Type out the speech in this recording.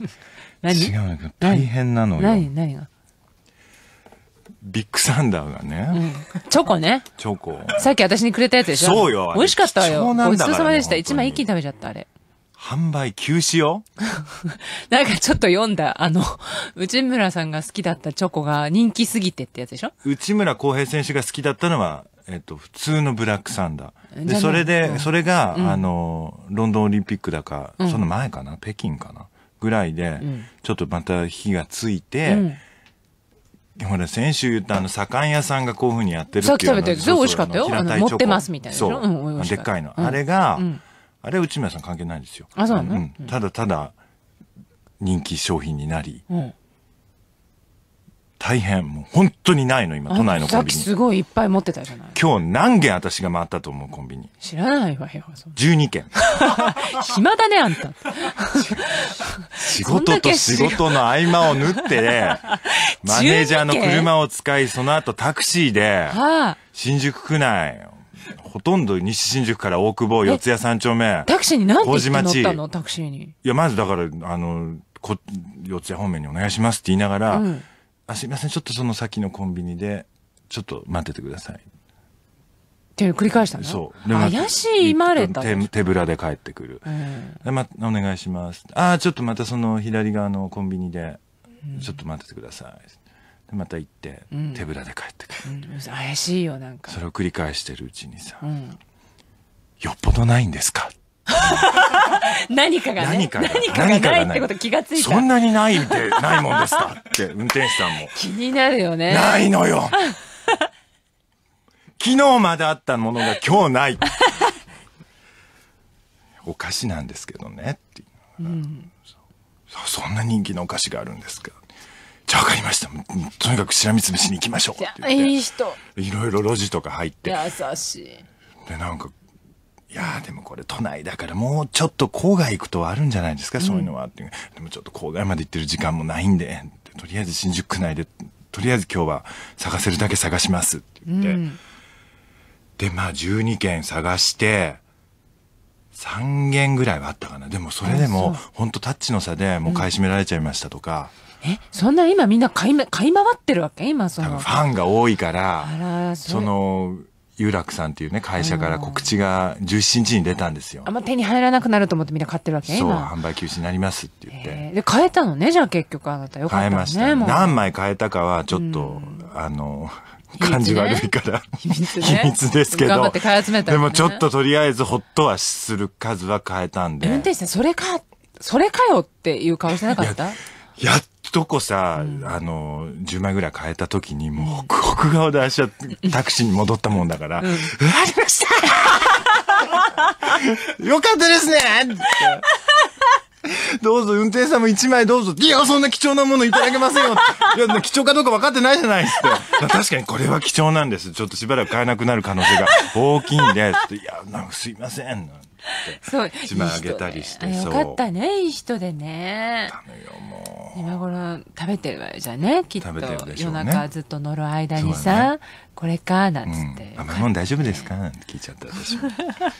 何違うんだけど大変なのよ何何がビッグサンダーがね、うん、チョコねチョコさっき私にくれたやつでしょそうよ美味しかったよ、ね、ごちそうさまでした一枚一気に食べちゃったあれ販売休止よ なんかちょっと読んだ、あの、内村さんが好きだったチョコが人気すぎてってやつでしょ内村航平選手が好きだったのは、えっと、普通のブラックサンダー。で、それで、それが、うん、あの、ロンドンオリンピックだか、その前かな、北京かな。ぐらいで、ちょっとまた火がついて、ほら、先週言ったあの、左屋さんがこういうふうにやってるっていうさっき食べて美味しかったよ。持ってますみたいな。そう。うん、でっかいの。あれが、あれ内村さん関係ないんですよ。あ、そうなの、うん、ただただ、人気商品になり、大変。もう本当にないの、今、都内のコンビニ。すごいいっぱい持ってたじゃない。今日何軒私が回ったと思う、コンビニ。知らないわよ。12件。暇だね、あんた。仕事と仕事の合間を縫って、マネージャーの車を使い、その後タクシーで、新宿区内、ほとんど西新宿から大久保、四谷三丁目。タクシーに何て言って乗ったのタクシーに。いや、まずだから、あの、こ四谷方面にお願いしますって言いながら、うんあすいませんちょっとその先のコンビニでちょっと待っててくださいって繰り返したのそう怪しいまれた手手ぶらで帰ってくる、えー、ま、お願いしますああちょっとまたその左側のコンビニでちょっと待っててください、うん、また行って、手ぶらで帰ってくる、うん、怪しいよなんかそれを繰り返してるうちにさ、よっぽどないんですか何かが、ね、何かが何かないってこと気がついたそんなにないてないもんですかって運転手さんも気になるよねないのよ 昨日まであったものが今日ないお菓子なんですけどねって、うん、そんな人気のお菓子があるんですかじゃあ分かりましたとにかくしらみつぶしに行きましょうっていい人いろいろ路地とか入って優しいでなんかいやでもこれ都内だからもうちょっと郊外行くとあるんじゃないですか、そういうのはっていう。でもちょっと郊外まで行ってる時間もないんで、とりあえず新宿区内で、とりあえず今日は探せるだけ探しますって言って。うん、で、まあ12件探して、3件ぐらいはあったかな。でもそれでも、ほんとタッチの差でもう買い占められちゃいましたとか。うん、え、そんな今みんな買い買い回ってるわけ今その。ファンが多いから、その、有楽さんっていうね、会社から告知が17日に出たんですよ。あんま手に入らなくなると思ってみんな買ってるわけそう、販売休止になりますって言って。で、買えたのね、じゃあ結局あなたよかった、ね。買えました、ね、何枚買えたかはちょっと、うん、あの、感じ悪いから、秘密、ね、秘密ですけど。頑張って買い集めた、ね、でもちょっととりあえずほっとはする数は買えたんで。運転手さん、それか、それかよっていう顔してなかったやっど個さ、あの、10枚ぐらい変えた時に、もう、奥クホク顔で足はタクシーに戻ったもんだから、うん、ありました よかったですねどうぞ、運転手さんも1枚どうぞ。いや、そんな貴重なものいただけませんよ。いや、貴重かどうか分かってないじゃないですか。確かにこれは貴重なんです。ちょっとしばらく買えなくなる可能性が大きいんで、いや、なんかすいません。そう島 あげたりしてよかったねいい人でね今頃食べてるわよじゃねきっと、ね、夜中ずっと乗る間にさ、ね、これかなんつって、うん、甘いもん大丈夫ですかなんて聞いちゃったでしょ